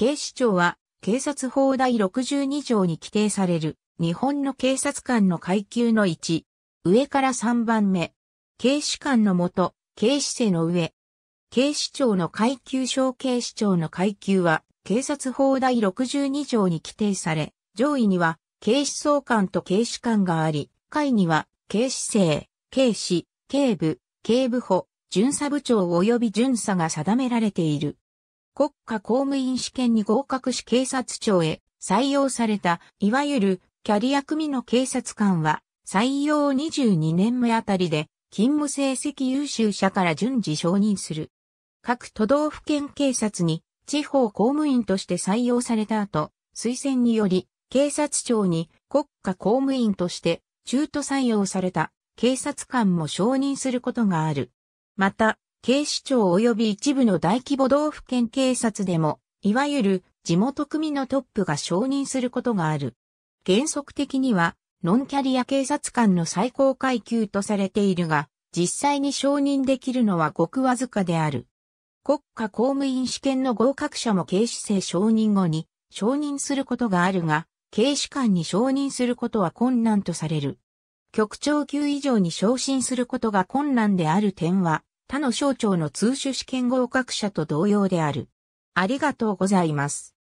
警視庁は、警察法第62条に規定される、日本の警察官の階級の1、上から3番目、警視官のもと、警視正の上、警視庁の階級小警視庁の階級は、警察法第62条に規定され、上位には、警視総監と警視官があり、下位には、警視正、警視、警部、警部補、巡査部長及び巡査が定められている。国家公務員試験に合格し警察庁へ採用された、いわゆるキャリア組の警察官は、採用22年目あたりで、勤務成績優秀者から順次承認する。各都道府県警察に地方公務員として採用された後、推薦により、警察庁に国家公務員として中途採用された警察官も承認することがある。また、警視庁及び一部の大規模道府県警察でも、いわゆる地元組のトップが承認することがある。原則的には、ノンキャリア警察官の最高階級とされているが、実際に承認できるのはごくわずかである。国家公務員試験の合格者も警視正承認後に承認することがあるが、警視官に承認することは困難とされる。局長級以上に昇進することが困難である点は、他の省庁の通主試験合格者と同様である。ありがとうございます。